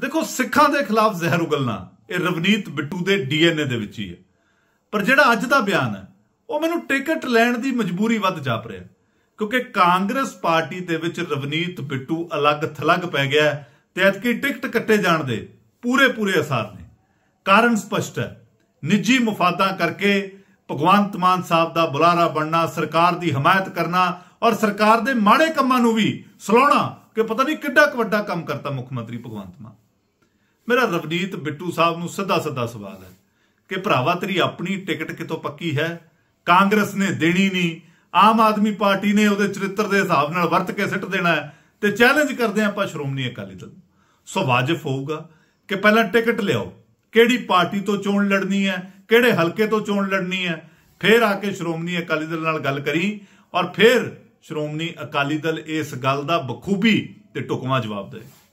ਦੇਖੋ ਸਿੱਖਾਂ ਦੇ ਖਿਲਾਫ ਜ਼ਹਿਰ ਉਗਲਣਾ ਇਹ ਰਵਨੀਤ ਬਿੱਟੂ ਦੇ ਡੀਐਨਏ ਦੇ ਵਿੱਚ ਹੀ ਹੈ ਪਰ ਜਿਹੜਾ ਅੱਜ ਦਾ ਬਿਆਨ ਹੈ ਉਹ ਮੈਨੂੰ ਟਿਕਟ ਲੈਣ ਦੀ ਮਜਬੂਰੀ ਵੱਧ ਜਾਪ ਰਿਹਾ ਕਿਉਂਕਿ ਕਾਂਗਰਸ ਪਾਰਟੀ ਦੇ ਵਿੱਚ ਰਵਨੀਤ ਬਿੱਟੂ ਅਲੱਗ ਥਲੱਗ ਪੈ ਗਿਆ ਤੇ ਐਤਕੀ ਟਿਕਟ ਕੱਟੇ ਜਾਣ ਦੇ ਪੂਰੇ ਪੂਰੇ ਅਸਰ ਨੇ ਕਾਰਨ ਸਪਸ਼ਟ ਹੈ ਨਿੱਜੀ ਮਫਾਦਾਂ ਕਰਕੇ ਭਗਵੰਤ ਮਾਨ ਸਾਹਿਬ ਦਾ ਬੁਲਾਰਾ ਬਣਨਾ ਸਰਕਾਰ ਦੀ ਹਮਾਇਤ ਕਰਨਾ ਔਰ ਸਰਕਾਰ ਦੇ ਮਾੜੇ ਕੰਮਾਂ ਨੂੰ ਵੀ ਸਲਾਉਣਾ ਕਿ ਪਤਾ ਨਹੀਂ ਕਿੱਡਾ ਵੱਡਾ ਕੰਮ ਕਰਤਾ ਮੁੱਖ ਮੰਤਰੀ ਭਗਵੰਤ ਮਾਨ ਮੇਰਾ ਰਵਨੀਤ ਬਿੱਟੂ ਸਾਹਿਬ ਨੂੰ ਸਿੱਧਾ ਸਿੱਧਾ ਸਵਾਲ ਹੈ ਕਿ ਭਰਾਵਾ ਤੇਰੀ ਆਪਣੀ ਟਿਕਟ ਕਿਤੋਂ ਪੱਕੀ ਹੈ ਕਾਂਗਰਸ ਨੇ ਦੇਣੀ ਨਹੀਂ ਆਮ ਆਦਮੀ ਪਾਰਟੀ ਨੇ ਉਹਦੇ ਚਰਿੱਤਰ ਦੇ ਹਿਸਾਬ ਨਾਲ ਵਰਤ ਕੇ ਸਿੱਟ ਦੇਣਾ ਤੇ ਚੈਲੰਜ ਕਰਦੇ ਆਪਾਂ ਸ਼੍ਰੋਮਣੀ ਅਕਾਲੀ ਦਲ ਸੋ ਵਾਜਬ ਹੋਊਗਾ ਕਿ ਪਹਿਲਾਂ ਟਿਕਟ ਲਿਆਓ ਕਿਹੜੀ ਪਾਰਟੀ ਤੋਂ ਚੋਣ ਲੜਨੀ ਹੈ ਕਿਹੜੇ ਹਲਕੇ ਤੋਂ ਚੋਣ ਲੜਨੀ ਹੈ ਫੇਰ ਆ ਕੇ ਸ਼੍ਰੋਮਣੀ ਅਕਾਲੀ ਦਲ ਨਾਲ ਗੱਲ ਕਰੀ ਔਰ ਫੇਰ ਸ਼੍ਰੋਮਣੀ ਅਕਾਲੀ ਦਲ ਇਸ ਗੱਲ ਦਾ ਬਖੂਬੀ ਤੇ ਟੁਕਵਾ ਜਵਾਬ ਦੇ